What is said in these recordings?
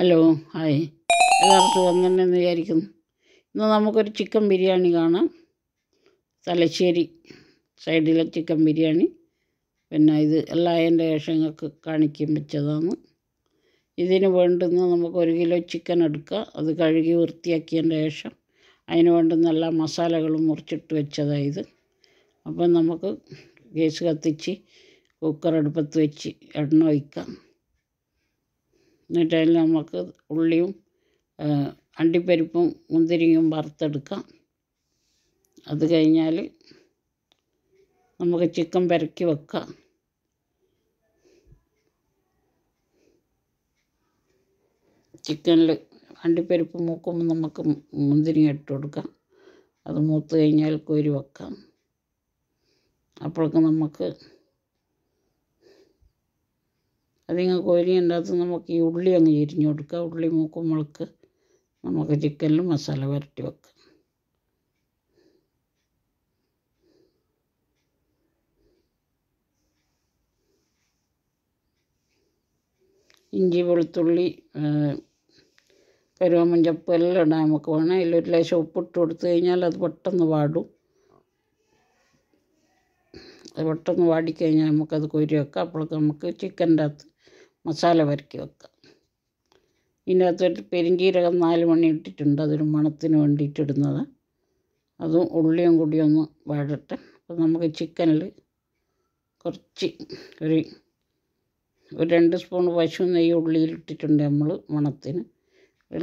hello hi എല്ലാവർക്കും വന്നിട്ടുണ്ടെന്ന് വിചാരിക്കുന്നു ഇന്ന് നമുക്കൊരു ചിക്കൻ ബിരിയാണി കാണാം തലശ്ശേരി സൈഡിലെ ചിക്കൻ ബിരിയാണി പിന്നെ ഇത് എല്ലാ എൻ്റെ വേഷങ്ങൾക്ക് കാണിക്കും വെച്ചതാണ് ഇതിന് വേണ്ടുന്ന നമുക്ക് ഒരു കിലോ ചിക്കൻ എടുക്കുക അത് കഴുകി വൃത്തിയാക്കിയതിൻ്റെ ശേഷം അതിന് വേണ്ടുന്ന എല്ലാ മസാലകളും മുറിച്ചിട്ട് വെച്ചതായത് അപ്പം നമുക്ക് ഗ്യാസ് കത്തിച്ച് കുക്കർ അടുപ്പത്ത് വെച്ച് എണ്ണ ഒഴിക്കാം എന്നിട്ട് അതിൽ നമുക്ക് ഉള്ളിയും അണ്ടിപ്പരിപ്പും മുന്തിരിയും വറുത്തെടുക്കാം അത് കഴിഞ്ഞാൽ നമുക്ക് ചിക്കൻ പെരക്കി വെക്കാം ചിക്കനിൽ അണ്ടിപ്പരിപ്പ് മൂക്കുമ്പോൾ നമുക്ക് മുന്തിരി ഇട്ട് കൊടുക്കാം അത് മൂത്ത് കഴിഞ്ഞാൽ കോരി വെക്കാം അപ്പോഴൊക്കെ നമുക്ക് അധികം കോരിയതിനകത്ത് നമുക്ക് ഈ ഉള്ളി അങ്ങ് എരിഞ്ഞു കൊടുക്കുക ഉള്ളി മൂക്കുമ്പോൾക്ക് നമുക്ക് ചിക്കനിൽ മസാല പുരട്ടി വെക്കാം ഇഞ്ചി വെളുത്തുള്ളി കരുവാമ്പൻ ചപ്പ് എല്ലാം ഇടാൻ നമുക്ക് വേണം അതിലൊരു ലേശം ഉപ്പിട്ട് കൊടുത്തു കഴിഞ്ഞാൽ അത് പെട്ടെന്ന് വാടും അത് പെട്ടെന്ന് വാടിക്കഴിഞ്ഞാൽ നമുക്കത് കൊരി വെക്കാം അപ്പോഴേക്ക് നമുക്ക് ചിക്കൻ്റെ അകത്ത് മസാല പരക്കി വെക്കുക ഇതിനകത്തോട്ട് പെരുംജീരകം നാല് മണി ഇട്ടിട്ടുണ്ട് അതൊരു മണത്തിന് വേണ്ടിയിട്ട് ഇടുന്നത് അതും ഉള്ളിയും കൂടി ഒന്ന് വഴട്ടെ അപ്പോൾ നമുക്ക് ചിക്കനിൽ കുറച്ച് ഒരു ഒരു രണ്ട് സ്പൂൺ പശു നെയ്യ് ഉള്ളിയിലിട്ടിട്ടുണ്ട് നമ്മൾ മണത്തിന്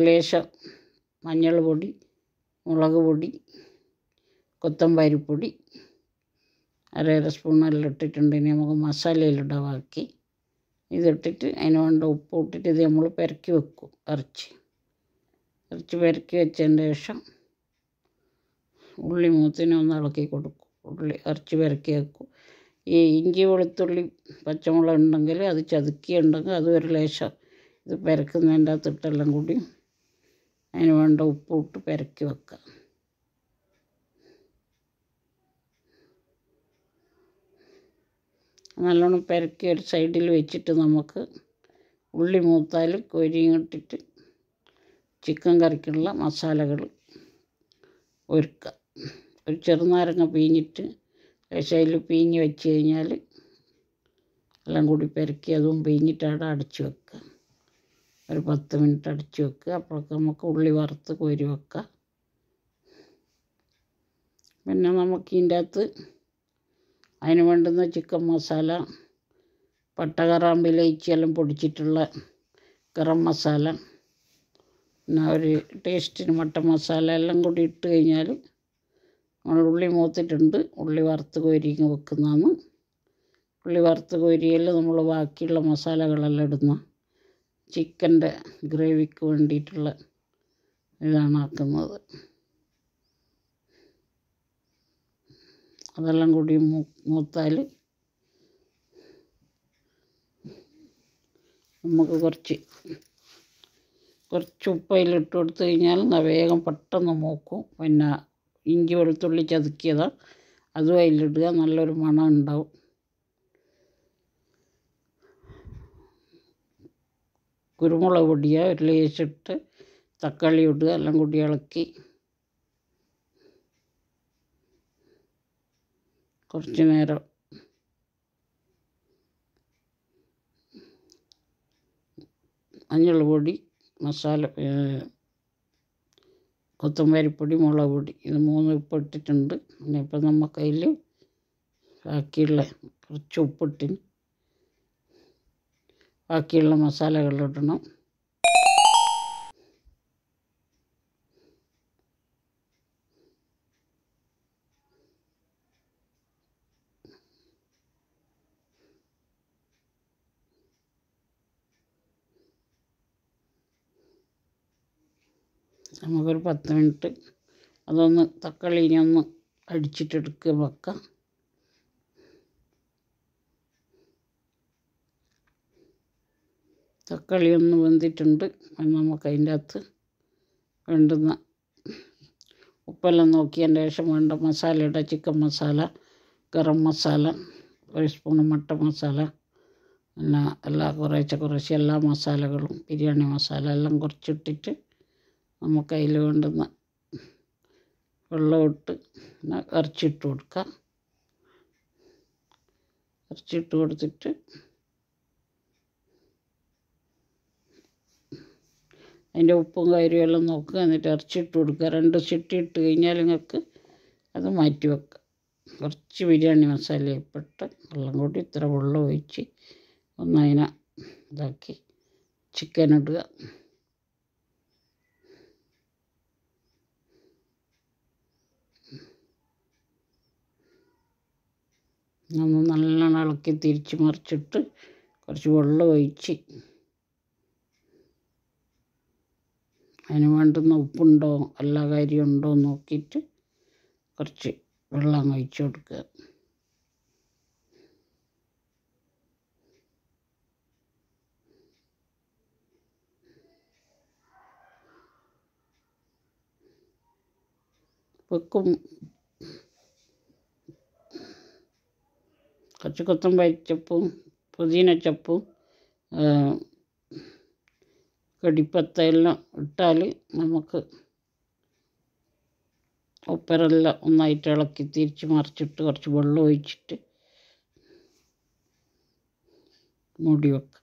ലേശം മഞ്ഞൾ പൊടി മുളക് പൊടി കൊത്തമ്പാരിപ്പൊടി അര അര സ്പൂണെല്ലാം ഇട്ടിട്ടുണ്ട് ഇനി നമുക്ക് മസാലയിലിടാൻ ബാക്കി ഇതിട്ടിട്ട് അതിന് വേണ്ട ഉപ്പ് ഇട്ടിട്ട് ഇത് നമ്മൾ പെരക്കി വെക്കും ഇറച്ചി ഇറച്ചി പെരക്കി വെച്ചതിൻ്റെ ശേഷം ഉള്ളി മൂത്തിനെ ഒന്ന് ഇളക്കി കൊടുക്കും ഉള്ളി ഇറച്ചി പെരക്കി വെക്കും ഈ ഇഞ്ചി വെളുത്തുള്ളി പച്ചമുളക് ഉണ്ടെങ്കിൽ അത് ചതക്കി ഉണ്ടെങ്കിൽ അത് ഒരു ലേശം ഇത് പെരക്കുന്നതിൻ്റെ അകത്തിട്ടെല്ലാം കൂടി അതിന് വേണ്ട ഉപ്പ് ഇട്ട് പെരക്കി വെക്കുക നല്ലോണം പെരക്കി ഒരു സൈഡിൽ വെച്ചിട്ട് നമുക്ക് ഉള്ളി മൂത്താൽ കൊരിയും ഇട്ടിട്ട് ചിക്കൻ കറിക്കുള്ള മസാലകൾ ഒരുക്കുക ഒരു ചെറുനാരങ്ങ പിഴിഞ്ഞിട്ട് കഷയിൽ പിഴിഞ്ഞ് വെച്ച് കഴിഞ്ഞാൽ എല്ലാം കൂടി പെരക്കി അതും പിഴിഞ്ഞിട്ട് അവിടെ അടച്ചു വെക്കുക ഒരു പത്ത് മിനിറ്റ് അടച്ചു വെക്കുക അപ്പോഴൊക്കെ നമുക്ക് ഉള്ളി വറുത്ത് കോരി വെക്കാം പിന്നെ നമുക്ക് ഇതിൻ്റെ അകത്ത് അതിന് വേണ്ടുന്ന ചിക്കൻ മസാല പട്ട എല്ലാം പൊടിച്ചിട്ടുള്ള ഗരം മസാല പിന്നെ ഒരു ടേസ്റ്റിന് മട്ടൻ മസാല എല്ലാം കൂടി ഇട്ട് കഴിഞ്ഞാൽ നമ്മൾ ഉള്ളി മൂത്തിട്ടുണ്ട് ഉള്ളി വറുത്ത് കോരിങ്ങ് വെക്കുന്നതാണ് ഉള്ളി വറുത്ത് കോരിയിൽ നമ്മൾ ബാക്കിയുള്ള മസാലകളെല്ലാം ഇടുന്ന ചിക്കൻ്റെ ഗ്രേവിക്ക് വേണ്ടിയിട്ടുള്ള ഇതാണ് ആക്കുന്നത് അതെല്ലാം കൂടി മൂത്താൽ നമുക്ക് കുറച്ച് കുറച്ച് ഉപ്പയിലിട്ട് കൊടുത്ത് കഴിഞ്ഞാൽ വേഗം പെട്ടെന്ന് മൂക്കും പിന്നെ ഇഞ്ചി വെളുത്തുള്ളി ചതുക്കിയതാണ് അതും അതിലിടുക നല്ലൊരു മണം ഉണ്ടാവും കുരുമുളക് പൊടിയ ഒരു ലേശിട്ട് തക്കാളി ഇടുക എല്ലാം കൂടി ഇളക്കി കുറച്ച് നേരം മഞ്ഞൾ പൊടി മസാല കൊത്തമ്പാരിപ്പൊടി മുളക് പൊടി ഇത് മൂന്ന് ഉപ്പ് ഇട്ടിട്ടുണ്ട് പിന്നെ ഇപ്പം നമുക്കതിൽ ബാക്കിയുള്ള കുറച്ച് ഉപ്പിട്ടിന് ബാക്കിയുള്ള മസാലകളിടണം പത്ത് മിനിറ്റ് അതൊന്ന് തക്കാളി ഇനി ഒന്ന് അടിച്ചിട്ടെടുക്കുക വെക്കാം തക്കാളി ഒന്ന് വെന്തിട്ടുണ്ട് നമുക്ക് അതിൻ്റെ അകത്ത് വേണ്ടുന്ന ഉപ്പെല്ലാം നോക്കിയതിൻ്റെ ശേഷം വേണ്ട മസാലയുടെ ചിക്കൻ മസാല ഗരം മസാല ഒരു സ്പൂൺ മട്ട മസാല എല്ലാ എല്ലാ കുറേശ്ശെ കുറേശ്ശെ എല്ലാ മസാലകളും ബിരിയാണി മസാല എല്ലാം കുറച്ചിട്ടിട്ട് നമുക്ക് അതിൽ കൊണ്ടുവന്ന് വെള്ളമിട്ട് ഇറച്ചിട്ട് കൊടുക്കാം ഇറച്ചിട്ട് കൊടുത്തിട്ട് അതിൻ്റെ ഉപ്പും എല്ലാം നോക്കുക എന്നിട്ട് ഇറച്ചിട്ട് കൊടുക്കുക രണ്ട് ചിട്ടി ഇട്ട് കഴിഞ്ഞാൽ നിങ്ങൾക്ക് അത് മാറ്റി വെക്കുക കുറച്ച് ബിരിയാണി മസാലയിൽപ്പെട്ട് വെള്ളം കൂടി ഇത്ര വെള്ളം ഒഴിച്ച് ഒന്നതിനെ ഇതാക്കി ചിക്കൻ ഇടുക ഒന്ന് നല്ലോണം ഇളക്കി തിരിച്ച് മറിച്ചിട്ട് കുറച്ച് വെള്ളം ഒഴിച്ച് അതിന് വേണ്ടുന്ന ഉപ്പുണ്ടോ എല്ലാ കാര്യം ഉണ്ടോ നോക്കിയിട്ട് കുറച്ച് വെള്ളം ഒഴിച്ച് കൊടുക്കുക വെക്കും കുറച്ച് കൊത്തമ്പരി ചപ്പും പുതിന ചപ്പും കടിപ്പത്ത എല്ലാം ഇട്ടാൽ നമുക്ക് ഒപ്പരെല്ലാം ഒന്നായിട്ട് ഇളക്കി തിരിച്ച് മറിച്ചിട്ട് കുറച്ച് വെള്ളം ഒഴിച്ചിട്ട് മൂടി വെക്കാം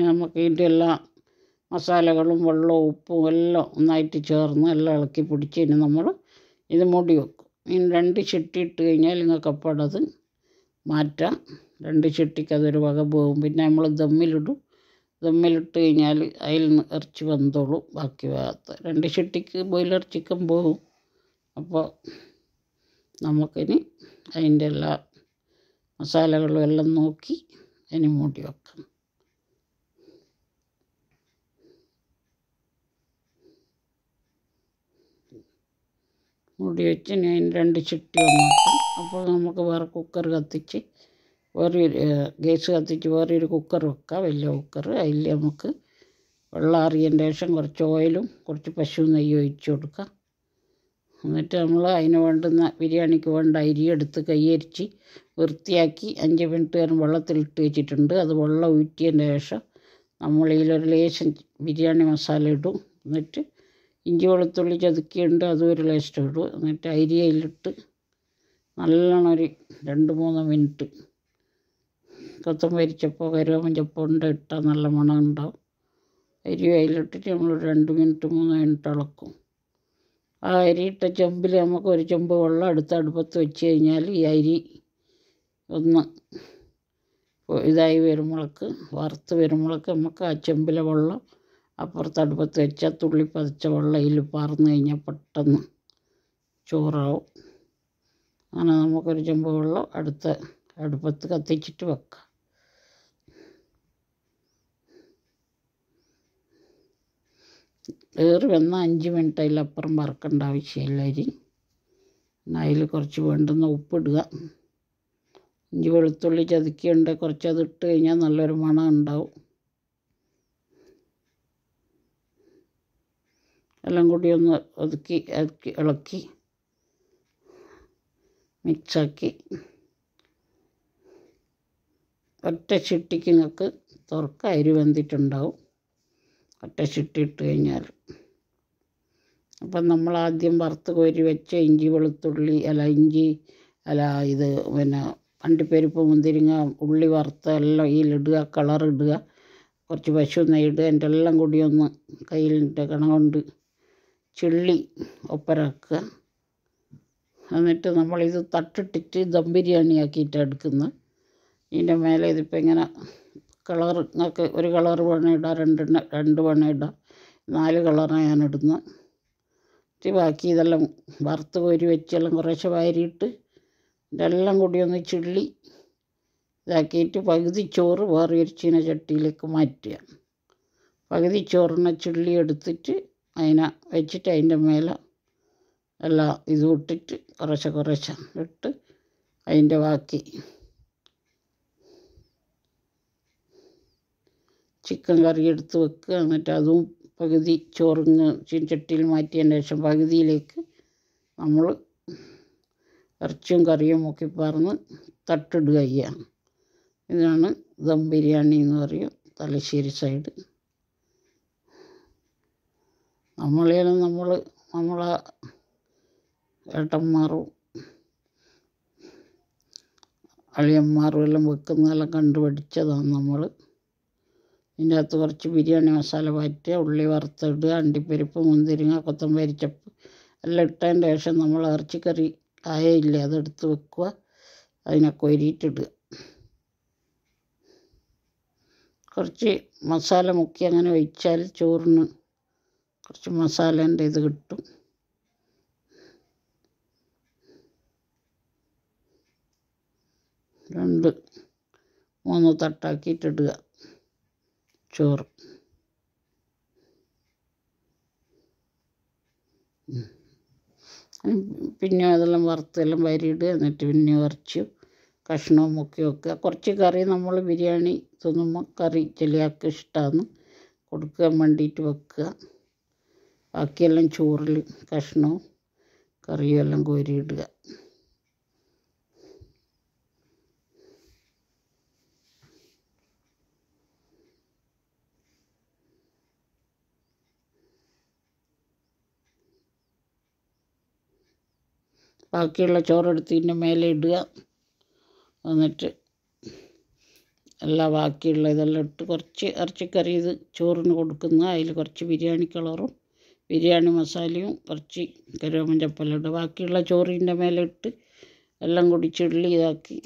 നമുക്ക് ഇതിൻ്റെ എല്ലാ മസാലകളും വെള്ളവും ഉപ്പും എല്ലാം ഒന്നായിട്ട് ചേർന്ന് എല്ലാം ഇളക്കി പിടിച്ച് നമ്മൾ ഇത് മൂടി വെക്കും ഇനി രണ്ട് ചിട്ടി ഇട്ട് കഴിഞ്ഞാൽ നിങ്ങൾക്ക് അപ്പോൾ മാറ്റാം രണ്ട് ചിട്ടിക്ക് അതൊരു വക പോകും പിന്നെ നമ്മൾ ദമ്മിലിടും ദമ്മിലിട്ട് കഴിഞ്ഞാൽ അതിൽ നിന്ന് ഇറച്ചി വെന്തോളും ബാക്കി വേകാത്ത രണ്ട് ചിട്ടിക്ക് ബോയിലർ ചിക്കൻ പോകും അപ്പോൾ നമുക്കിനി അതിൻ്റെ എല്ലാ മസാലകളും എല്ലാം നോക്കി അതിന് മൂടി വെക്കണം മൂടി വെച്ച് ഞാൻ രണ്ട് ചിട്ടി വന്നിട്ട് അപ്പോൾ നമുക്ക് വേറെ കുക്കർ കത്തിച്ച് വേറെ ഗ്യാസ് കത്തിച്ച് വേറെ ഒരു കുക്കർ വെക്കാം വലിയ കുക്കർ അതിൽ നമുക്ക് വെള്ളം അറിയേണ്ട ശേഷം കുറച്ച് ഓയിലും കുറച്ച് പശു നെയ്യും ഒഴിച്ച് കൊടുക്കാം എന്നിട്ട് നമ്മൾ അതിന് വേണ്ടുന്ന ബിരിയാണിക്ക് വേണ്ട അരി എടുത്ത് കൈയരിച്ച് വൃത്തിയാക്കി അഞ്ച് മിനിറ്റ് നേരം വെള്ളത്തിലിട്ട് വെച്ചിട്ടുണ്ട് അത് വെള്ളം ഊറ്റിയതിന് ശേഷം നമ്മൾ ഇതിലൊരു ലേശം ബിരിയാണി മസാല ഇടും എന്നിട്ട് ഇഞ്ചി വെളുത്തുള്ളി ചതുക്കിയിട്ട് അത് ഒരു ലേസ്റ്റ് ഇടും എന്നിട്ട് അരിയയിലിട്ട് നല്ലോണം ഒരു രണ്ട് മൂന്ന് മിനിറ്റ് കൊത്തമ്പരിച്ചപ്പോൾ കരുവമ്പഞ്ചപ്പുണ്ട് ഇട്ടാൽ നല്ല മണം ഉണ്ടാവും അരി അതിലിട്ടിട്ട് നമ്മൾ രണ്ട് മിനിറ്റ് മൂന്ന് മിനിറ്റ് ഇളക്കും ആ അരി ഇട്ട ചെമ്പിൽ നമുക്ക് ഒരു ചെമ്പ് വെള്ളം അടുത്ത അടുപ്പത്ത് വെച്ച് കഴിഞ്ഞാൽ ഈ അരി ഒന്ന് ഇതായി വരുമ്പോഴേക്ക് വറുത്ത് വരുമ്പോഴേക്ക് നമുക്ക് ആ ചെമ്പിലെ വെള്ളം അപ്പുറത്ത് അടുപ്പത്ത് വെച്ചാൽ തുള്ളി പതിച്ച വെള്ളയിൽ പാർന്നു കഴിഞ്ഞാൽ പെട്ടെന്ന് ചോറാവും അങ്ങനെ നമുക്കൊരു ചെമ്പ് വെള്ളം അടുത്ത അടുപ്പത്ത് കത്തിച്ചിട്ട് വെക്കാം ഏറി വന്നാൽ അഞ്ച് മിനിറ്റ് അതിലപ്പുറം വറക്കേണ്ട ആവശ്യമില്ല അരി അതിൽ കുറച്ച് വേണ്ടുന്ന ഉപ്പിടുക ഇഞ്ചി വെളുത്തുള്ളി ചതുക്കിയുണ്ട് കുറച്ച് അത് ഇട്ട് കഴിഞ്ഞാൽ നല്ലൊരു മണം ഉണ്ടാവും എല്ലാം കൂടി ഒന്ന് ഒതുക്കി ഇളക്കി ഇളക്കി മിക്സാക്കി ഒറ്റ ചിട്ടിക്ക് നിങ്ങൾക്ക് തുറക്ക അരി വെന്തിട്ടുണ്ടാവും ഒറ്റ ചിട്ടി ഇട്ട് കഴിഞ്ഞാൽ അപ്പം നമ്മൾ ആദ്യം വറുത്ത് കോരി വെച്ച ഇഞ്ചി വെളുത്തുള്ളി അല്ല ഇഞ്ചി അല്ല ഇത് പിന്നെ അണ്ടിപ്പരിപ്പ് മുന്തിരിങ്ങ ഉള്ളി വറുത്ത് എല്ലാം ഈ ഇടുക കളറിടുക കുറച്ച് പശു നെയ്യുക എൻ്റെ എല്ലാം കൂടി ഒന്ന് കയ്യിലിട്ട് കണ കൊണ്ട് ചിള്ളി ഒപ്പരക്ക എന്നിട്ട് നമ്മളിത് തട്ടിട്ടിട്ട് ദം ബിരിയാണി ആക്കിയിട്ട് എടുക്കുന്നത് ഇതിൻ്റെ മേലെ ഇതിപ്പോൾ ഇങ്ങനെ കളർ നിങ്ങൾക്ക് ഒരു കളർ വേണം ഇടാം രണ്ട് രണ്ട് വേണം ഇടാം നാല് കളറാണ് ഞാൻ ഇടുന്നത് ബാക്കി ഇതെല്ലാം വറുത്ത് കോരി വെച്ചെല്ലാം കുറേശ്ശെ വാരിയിട്ട് ഇതെല്ലാം കൂടി ഒന്ന് ചില്ലി ഇതാക്കിയിട്ട് പകുതി ചോറ് വേറെ ഒരു ചട്ടിയിലേക്ക് മാറ്റുക പകുതി ചോറിനെ ചുള്ളി എടുത്തിട്ട് അതിനെ വെച്ചിട്ട് അതിൻ്റെ മേലെ എല്ലാ ഇതും ഇട്ടിട്ട് കുറേശ്ശെ കുറേശ്ശെ ഇട്ട് അതിൻ്റെ ബാക്കി ചിക്കൻ കറി എടുത്ത് വെക്കുക എന്നിട്ട് അതും പകുതി ചോറിന് ചീൻചട്ടിയിൽ മാറ്റിയതിന് ശേഷം പകുതിയിലേക്ക് നമ്മൾ ഇറച്ചിയും കറിയും ഒക്കെ പറഞ്ഞ് തട്ടിടുക ചെയ്യുക ഇതാണ് ദം ബിരിയാണി എന്ന് പറയും തലശ്ശേരി സൈഡ് നമ്മളേൽ നമ്മൾ നമ്മളെ ഏട്ടന്മാരും അളിയന്മാരും എല്ലാം വെക്കുന്നതെല്ലാം കണ്ടു പഠിച്ചതാണ് നമ്മൾ ഇതിൻ്റെ അകത്ത് കുറച്ച് ബിരിയാണി മസാല വഴറ്റുക ഉള്ളി വറുത്തിടുക അണ്ടിപ്പരിപ്പ് മുന്തിരിങ്ങ കൊത്തമ്പരി ചപ്പ് എല്ലാം ഇട്ടതിൻ്റെ ശേഷം നമ്മൾ ഇറച്ചിക്കറി ആയയില്ലേ അതെടുത്ത് വെക്കുക അതിനെ കൊരിയിട്ടിടുക കുറച്ച് മസാല മുക്കി അങ്ങനെ ഒഴിച്ചാൽ ചോറിന് കുറച്ച് മസാലേൻ്റെ ഇത് കിട്ടും രണ്ട് മൂന്ന് തട്ടാക്കിയിട്ടിടുക ചോറ് പിന്നെ അതെല്ലാം വറുത്തെല്ലാം വരിയിടുക എന്നിട്ട് പിന്നെ കുറച്ച് കഷ്ണവും മുക്കി വെക്കുക കുറച്ച് കറി നമ്മൾ ബിരിയാണി തിന്നുമ്പോൾ കറി ചെളിയാൾക്ക് ഇഷ്ടമാണ് കൊടുക്കാൻ വേണ്ടിയിട്ട് വെക്കുക ബാക്കിയെല്ലാം ചോറിൽ കഷ്ണവും കറിയും എല്ലാം കോരിയിടുക ബാക്കിയുള്ള ചോറെടുത്തതിൻ്റെ മേലെ ഇടുക എന്നിട്ട് എല്ലാ ബാക്കിയുള്ള ഇതെല്ലാം ഇട്ട് കുറച്ച് ഇറച്ചിക്കറി ഇത് ചോറിന് കൊടുക്കുന്ന അതിൽ കുറച്ച് ബിരിയാണി കളറും ബിരിയാണി മസാലയും കുറച്ച് കരുവേപ്പിൻ്റെ ഇടും ബാക്കിയുള്ള ചോറിൻ്റെ മേലെ ഇട്ട് എല്ലാം കൂടി ചുള്ളി ഇതാക്കി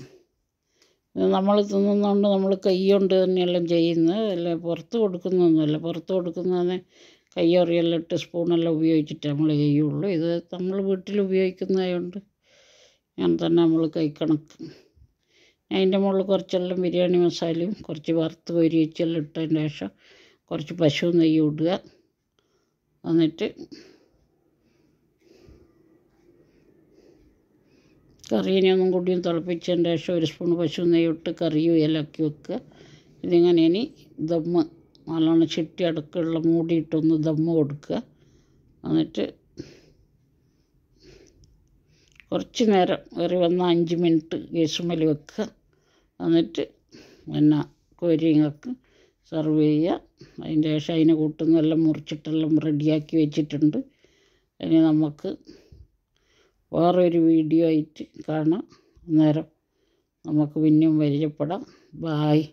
നമ്മൾ തിന്നുന്നതുകൊണ്ട് നമ്മൾ കൈ കൊണ്ട് തന്നെയെല്ലാം ചെയ്യുന്നത് അല്ല പുറത്ത് കൊടുക്കുന്നൊന്നുമല്ല പുറത്ത് കൊടുക്കുന്നതിന് കയ്യൊറിയെല്ലാം ഇട്ട് സ്പൂണെല്ലാം ഉപയോഗിച്ചിട്ട് നമ്മൾ ചെയ്യുള്ളൂ ഇത് നമ്മൾ വീട്ടിൽ ഉപയോഗിക്കുന്നതായതുകൊണ്ട് ഞാൻ തന്നെ നമ്മൾ കൈക്കണക്ക് അതിൻ്റെ മുകളിൽ കുറച്ചെല്ലാം ബിരിയാണി മസാലയും കുറച്ച് വറുത്ത് കോരി ഇട്ടതിന് ശേഷം കുറച്ച് പശു നെയ്യ് ഇടുക എന്നിട്ട് കറീനെ ഒന്നും കൂടിയും തിളപ്പിച്ചതിന് ശേഷം ഒരു സ്പൂൺ പശു നെയ്യിട്ട് കറിയും ഇലക്കി വെക്കുക ഇതിങ്ങനെ ഇനി ദമ്മ് നല്ലോണം ചിട്ടി അടക്കമുള്ള മൂടിയിട്ടൊന്ന് ദമ്മ് കൊടുക്കുക എന്നിട്ട് കുറച്ച് നേരം കറി വന്ന അഞ്ച് മിനിറ്റ് ഗ്യാസുമ്മൽ വെക്കുക എന്നിട്ട് പിന്നെ കോരിങ്ങൾക്ക് സെർവ് ചെയ്യുക അതിൻ്റെ ശേഷം അതിനെ കൂട്ടുന്നെല്ലാം മുറിച്ചിട്ടെല്ലാം റെഡിയാക്കി വെച്ചിട്ടുണ്ട് ഇനി നമുക്ക് വേറൊരു വീഡിയോ ആയിട്ട് കാണാം അന്നേരം നമുക്ക് പിന്നെയും പരിചയപ്പെടാം ബായ്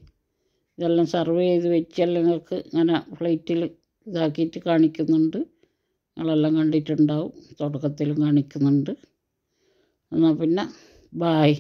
ഇതെല്ലാം സെർവ് ചെയ്ത് വെച്ചെല്ലാം നിങ്ങൾക്ക് ഇങ്ങനെ ഫ്ലൈറ്റിൽ ഇതാക്കിയിട്ട് കാണിക്കുന്നുണ്ട് നിങ്ങളെല്ലാം കണ്ടിട്ടുണ്ടാവും തുടക്കത്തിലും കാണിക്കുന്നുണ്ട് എന്നാൽ പിന്നെ ബായ്